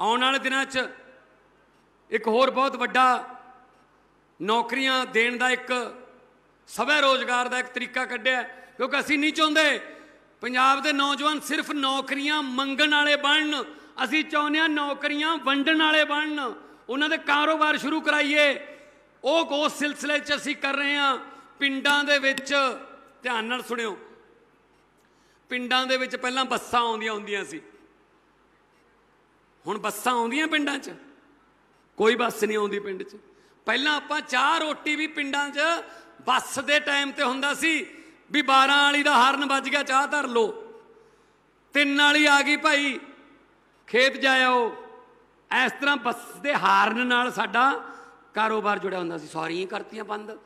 ਆਉਣ ਵਾਲੇ ਦਿਨਾਂ 'ਚ ਇੱਕ ਹੋਰ ਬਹੁਤ ਵੱਡਾ ਨੌਕਰੀਆਂ ਦੇਣ ਦਾ ਇੱਕ ਸਵੈ ਰੋਜ਼ਗਾਰ ਦਾ ਇੱਕ ਤਰੀਕਾ ਕੱਢਿਆ ਕਿਉਂਕਿ ਅਸੀਂ ਨਹੀਂ ਚਾਹੁੰਦੇ ਪੰਜਾਬ ਦੇ ਨੌਜਵਾਨ ਸਿਰਫ ਨੌਕਰੀਆਂ ਮੰਗਣ ਵਾਲੇ ਬਣਨ ਅਸੀਂ ਚਾਹੁੰਦੇ ਆ ਨੌਕਰੀਆਂ ਵੰਡਣ ਵਾਲੇ ਬਣਨ ਉਹਨਾਂ ਦੇ ਕਾਰੋਬਾਰ ਸ਼ੁਰੂ ਕਰਾਈਏ ਉਹ ਉਸ ਸਿਲਸਿਲੇ 'ਚ ਅਸੀਂ ਕਰ ਰਹੇ ਆ ਪਿੰਡਾਂ ਦੇ ਵਿੱਚ ਧਿਆਨ ਨਾਲ ਸੁਣਿਓ ਪਿੰਡਾਂ ਦੇ ਵਿੱਚ ਪਹਿਲਾਂ ਬੱਸਾਂ ਆਉਂਦੀਆਂ ਹੁੰਦੀਆਂ ਸੀ ਹੁਣ ਬੱਸਾਂ ਆਉਂਦੀਆਂ ਪਿੰਡਾਂ 'ਚ ਕੋਈ ਬੱਸ ਨਹੀਂ ਆਉਂਦੀ ਪਿੰਡ 'ਚ ਪਹਿਲਾਂ ਆਪਾਂ ਚਾਹ ਰੋਟੀ ਵੀ ਪਿੰਡਾਂ 'ਚ ਬੱਸ ਦੇ ਟਾਈਮ ਤੇ ਹੁੰਦਾ ਸੀ ਵੀ 12 ਵਾਲੀ ਦਾ ਹਾਰਨ ਵੱਜ ਗਿਆ ਚਾਹ ਧਰ ਲੋ ਤਿੰਨ ਵਾਲੀ ਆ ਗਈ ਭਾਈ ਖੇਤ ਜਾਇਓ ਇਸ ਤਰ੍ਹਾਂ ਬੱਸ ਦੇ ਹਾਰਨ ਨਾਲ ਸਾਡਾ ਕਾਰੋਬਾਰ ਜੁੜਿਆ ਹੁੰਦਾ ਸੀ ਸਾਰੀਆਂ ਕਰਤੀਆਂ ਬੰਦ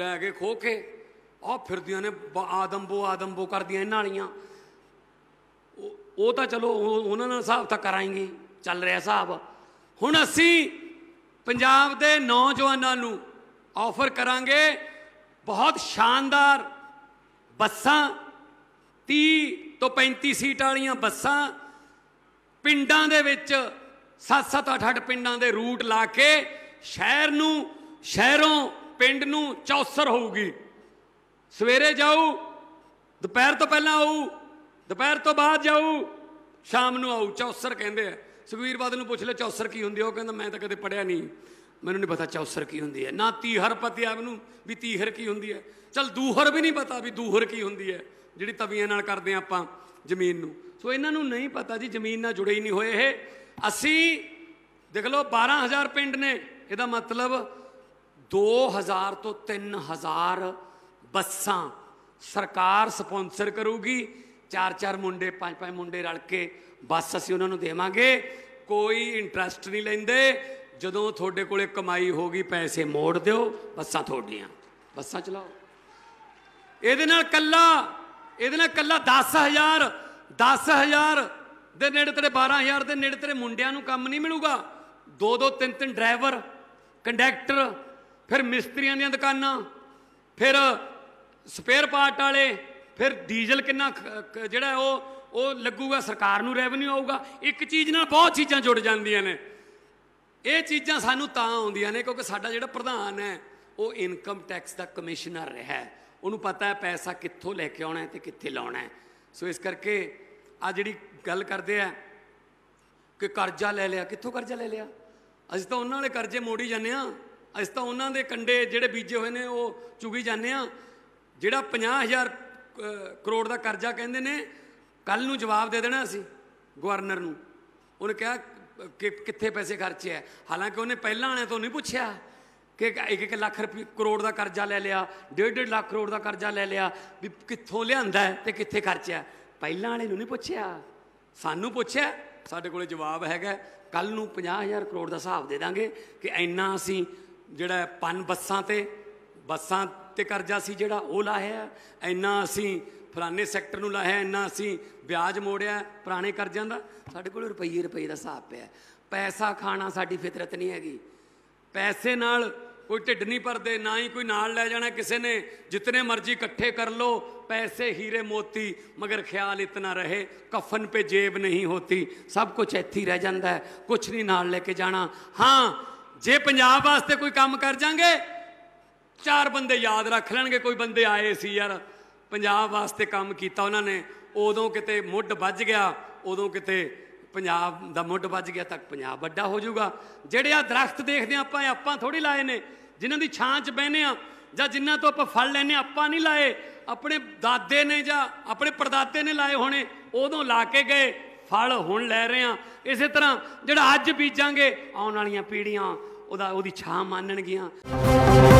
ਲੈ ਕੇ ਖੋਖੇ ਆ ਫਿਰਦੀਆਂ ਨੇ ਆਦਮਬੋ ਆਦਮਬੋ ਕਰਦੀਆਂ ਇਹਨਾਂ ਵਾਲੀਆਂ ਉਹ ਤਾਂ ਚਲੋ ਉਹਨਾਂ ਨਾਲ ਹਿਸਾਬ ਤਾਂ ਕਰਾਂਗੇ ਚੱਲ ਰਿਹਾ ਸਾਹਿਬ ਹੁਣ ਅਸੀਂ ਪੰਜਾਬ ਦੇ ਨੌਜਵਾਨਾਂ ਨੂੰ ਆਫਰ ਕਰਾਂਗੇ ਬਹੁਤ ਸ਼ਾਨਦਾਰ ਬੱਸਾਂ 30 ਤੋਂ 35 ਸੀਟ ਵਾਲੀਆਂ ਬੱਸਾਂ ਪਿੰਡਾਂ ਦੇ ਵਿੱਚ 7-7 8-8 ਪਿੰਡਾਂ ਦੇ ਰੂਟ ਲਾ ਕੇ ਸ਼ਹਿਰ ਨੂੰ ਸ਼ਹਿਰੋਂ ਪਿੰਡ ਨੂੰ ਚੌਸਰ ਹੋਊਗੀ ਸਵੇਰੇ ਜਾਊ ਦੁਪਹਿਰ ਤੋਂ ਪਹਿਲਾਂ ਆਊ ਦੁਪਹਿਰ ਤੋਂ ਬਾਅਦ ਜਾਊ ਸ਼ਾਮ ਨੂੰ ਆਊ ਚੌਸਰ ਕਹਿੰਦੇ ਆ ਸੁਖਵੀਰ ਬਾਦਲ ਨੂੰ ਪੁੱਛ ਲੈ ਚੌਸਰ ਕੀ ਹੁੰਦੀ ਹੈ ਉਹ ਕਹਿੰਦਾ ਮੈਂ ਤਾਂ ਕਦੇ ਪੜਿਆ ਨਹੀਂ ਮੈਨੂੰ ਨਹੀਂ ਪਤਾ ਚੌਸਰ ਕੀ ਹੁੰਦੀ ਹੈ ਨਾ ਤੀਹਰ ਪਤਿਆ ਨੂੰ ਵੀ ਤੀਹਰ ਕੀ ਹੁੰਦੀ ਹੈ ਚਲ ਦੂਹਰ ਵੀ ਨਹੀਂ ਪਤਾ ਵੀ ਦੂਹਰ ਕੀ ਹੁੰਦੀ ਹੈ ਜਿਹੜੀ ਤਵੀਆਂ ਨਾਲ ਕਰਦੇ ਆਪਾਂ ਜ਼ਮੀਨ ਨੂੰ ਸੋ ਇਹਨਾਂ ਨੂੰ ਨਹੀਂ ਪਤਾ ਜੀ ਜ਼ਮੀਨ ਨਾਲ ਜੁੜੇ ਹੀ ਨਹੀਂ ਹੋਏ ਇਹ ਅਸੀਂ ਦੇਖ ਲਓ 12000 ਪਿੰਡ ਨੇ ਇਹਦਾ ਮਤਲਬ 2000 ਤੋਂ 3000 ਬੱਸਾਂ ਸਰਕਾਰ ਸਪਾਂਸਰ ਕਰੂਗੀ ਚਾਰ ਚਾਰ ਮੁੰਡੇ ਪੰਜ ਪੰਜ ਮੁੰਡੇ ਰਲ ਕੇ ਬਸ ਅਸੀਂ ਉਹਨਾਂ ਨੂੰ ਦੇਵਾਂਗੇ ਕੋਈ ਇੰਟਰਸਟ ਨਹੀਂ ਲੈਂਦੇ ਜਦੋਂ ਤੁਹਾਡੇ ਕੋਲੇ ਕਮਾਈ ਹੋ ਗਈ ਪੈਸੇ ਮੋੜ ਦਿਓ ਬੱਸਾਂ ਤੁਹਾਡੀਆਂ ਬੱਸਾਂ ਚਲਾਓ ਇਹਦੇ ਨਾਲ ਕੱਲਾ ਇਹਦੇ ਨਾਲ ਕੱਲਾ 10000 10000 ਦੇ ਨੇੜੇ ਤੇਰੇ 12000 ਦੇ ਨੇੜੇ ਤੇਰੇ ਮੁੰਡਿਆਂ ਨੂੰ ਕੰਮ ਨਹੀਂ ਮਿਲੂਗਾ ਦੋ ਦੋ ਤਿੰਨ ਤਿੰਨ ਡਰਾਈਵਰ ਕੰਡਕਟਰ ਫਿਰ ਮਿਸਤਰੀਆਂ ਦੀਆਂ ਦੁਕਾਨਾਂ ਫਿਰ ਸਪੇਅਰ ਪਾਰਟ ਵਾਲੇ ਫਿਰ ਡੀਜ਼ਲ ਕਿੰਨਾ ਜਿਹੜਾ ਉਹ ਉਹ ਲੱਗੂਗਾ ਸਰਕਾਰ ਨੂੰ ਰੈਵਨਿਊ ਆਊਗਾ ਇੱਕ ਚੀਜ਼ ਨਾਲ ਬਹੁਤ ਚੀਜ਼ਾਂ ਜੁੜ ਜਾਂਦੀਆਂ ਨੇ ਇਹ ਚੀਜ਼ਾਂ ਸਾਨੂੰ ਤਾਂ ਆਉਂਦੀਆਂ ਨੇ ਕਿਉਂਕਿ ਸਾਡਾ ਜਿਹੜਾ ਪ੍ਰਧਾਨ ਹੈ ਉਹ ਇਨਕਮ ਟੈਕਸ ਦਾ ਕਮਿਸ਼ਨਰ ਰਿਹਾ ਹੈ ਉਹਨੂੰ ਪਤਾ ਹੈ ਪੈਸਾ ਕਿੱਥੋਂ ਲੈ ਕੇ ਆਉਣਾ ਹੈ ਤੇ ਕਿੱਥੇ ਲਾਉਣਾ ਹੈ ਸੋ ਇਸ ਕਰਕੇ ਆ ਜਿਹੜੀ ਗੱਲ ਕਰਦੇ ਆ ਕਿ ਕਰਜ਼ਾ ਲੈ ਲਿਆ ਕਿੱਥੋਂ ਕਰਜ਼ਾ ਲੈ ਲਿਆ ਅਸੀਂ ਤਾਂ ਉਹਨਾਂ ਵਾਲੇ ਕਰਜ਼ੇ ਮੋੜੀ ਜਾਂਦੇ ਆ ਅਸੀਂ ਤਾਂ ਉਹਨਾਂ ਦੇ ਕੰਡੇ ਜਿਹੜੇ ਬੀਜੇ ਹੋਏ ਨੇ ਉਹ ਚੁਗੀ ਜਾਂਦੇ ਆ ਜਿਹੜਾ 50000 ਕਰੋੜ ਦਾ ਕਰਜ਼ਾ ਕਹਿੰਦੇ ਨੇ ਕੱਲ ਨੂੰ ਜਵਾਬ ਦੇ ਦੇਣਾ ਅਸੀਂ ਗਵਰਨਰ ਨੂੰ ਉਹਨੇ ਕਿਹਾ ਕਿ ਕਿੱਥੇ ਪੈਸੇ ਖਰਚੇ ਆ ਹਾਲਾਂਕਿ ਉਹਨੇ ਪਹਿਲਾਂ ਆਣੇ ਤੋਂ ਨਹੀਂ ਪੁੱਛਿਆ ਕਿ 1-1 ਲੱਖ ਰੁਪਏ ਕਰੋੜ ਦਾ ਕਰਜ਼ਾ ਲੈ ਲਿਆ 1.5 ਲੱਖ ਕਰੋੜ ਦਾ ਕਰਜ਼ਾ ਲੈ ਲਿਆ ਵੀ ਕਿੱਥੋਂ ਲਿਆਂਦਾ ਤੇ ਕਿੱਥੇ ਖਰਚਿਆ ਪਹਿਲਾਂ ਵਾਲੇ ਨੂੰ ਨਹੀਂ ਪੁੱਛਿਆ ਸਾਨੂੰ ਪੁੱਛਿਆ ਸਾਡੇ ਕੋਲੇ ਜਵਾਬ ਹੈਗਾ ਕੱਲ ਨੂੰ 50000 ਕਰੋੜ ਦਾ ਹਿਸਾਬ ਦੇ ਦਾਂਗੇ ਕਿ ਇੰਨਾ ਅਸੀਂ ਜਿਹੜਾ ਪੰਨ ਬੱਸਾਂ ਤੇ ਬੱਸਾਂ ਤੇ ਕਰਜ਼ਾ ਸੀ ਜਿਹੜਾ ਉਹ ਲਾਇਆ ਇੰਨਾ ਅਸੀਂ ਫਲਾਣੇ ਸੈਕਟਰ ਨੂੰ ਲਾਇਆ ਇੰਨਾ ਅਸੀਂ ਵਿਆਜ ਮੋੜਿਆ ਪੁਰਾਣੇ ਕਰਜ਼ਿਆਂ ਦਾ ਸਾਡੇ ਕੋਲ ਰੁਪਈਏ ਰੁਪਈਏ ਦਾ ਹਿਸਾਬ ਪਿਆ ਪੈਸਾ ਖਾਣਾ ਸਾਡੀ ਫਿਤਰਤ ਨਹੀਂ ਹੈਗੀ ਪੈਸੇ ਨਾਲ ਕੋਈ ਢਿੱਡ ਨਹੀਂ ਭਰਦੇ ਨਾ ਹੀ ਕੋਈ ਨਾਲ ਲੈ ਜਾਣਾ ਕਿਸੇ ਨੇ ਜਿੰਨੇ ਮਰਜ਼ੀ ਇਕੱਠੇ ਕਰ ਲੋ ਪੈਸੇ ਹੀਰੇ ਮੋਤੀ ਮਗਰ ਖਿਆਲ ਇਤਨਾ ਰਹੇ ਕਫਨ ਪੇ ਜੇਬ ਨਹੀਂ ਹੋਤੀ ਸਭ ਕੁਝ ਇੱਥੇ ਰਹਿ ਜਾਂਦਾ ਕੁਝ ਨਹੀਂ ਨਾਲ ਲੈ ਕੇ ਜਾਣਾ ਹਾਂ ਜੇ ਪੰਜਾਬ ਵਾਸਤੇ ਕੋਈ ਕੰਮ ਕਰ ਜਾਾਂਗੇ ਚਾਰ ਬੰਦੇ ਯਾਦ ਰੱਖ ਲੈਣਗੇ ਕੋਈ ਬੰਦੇ ਆਏ ਸੀ ਯਾਰ ਪੰਜਾਬ ਵਾਸਤੇ ਕੰਮ ਕੀਤਾ ਉਹਨਾਂ ਨੇ ਉਦੋਂ ਕਿਤੇ ਮੁੱਢ ਵੱਜ ਗਿਆ ਉਦੋਂ ਕਿਤੇ ਪੰਜਾਬ ਦਾ ਮੁੱਢ ਵੱਜ ਗਿਆ ਤੱਕ ਪੰਜਾਬ ਵੱਡਾ ਹੋ ਜਾਊਗਾ ਜਿਹੜੇ ਆ ਦਰਖਤ ਦੇਖਦੇ ਆਪਾਂ ਆਪਾਂ ਥੋੜੀ ਲਾਏ ਨੇ ਜਿਨ੍ਹਾਂ ਦੀ ਛਾਂ 'ਚ ਬਹਿਨੇ ਆ ਜਾਂ ਜਿਨ੍ਹਾਂ ਤੋਂ ਆਪਾਂ ਫਲ ਲੈਨੇ ਆਪਾਂ ਨਹੀਂ ਲਾਏ ਆਪਣੇ ਦਾਦੇ ਨੇ ਜਾਂ ਆਪਣੇ ਪਰਦਾਦੇ ਨੇ ਲਾਏ ਹੋਣੇ ਉਦੋਂ ਲਾ ਕੇ ਗਏ ਫਲ ਹੁਣ ਲੈ ਰਹੇ ਆ ਇਸੇ ਤਰ੍ਹਾਂ ਜਿਹੜਾ ਅੱਜ ਬੀਜਾਂਗੇ ਆਉਣ ਵਾਲੀਆਂ ਪੀੜ੍ਹੀਆਂ ਉਹਦਾ ਉਹਦੀ ਛਾਂ ਮੰਨਣਗੀਆਂ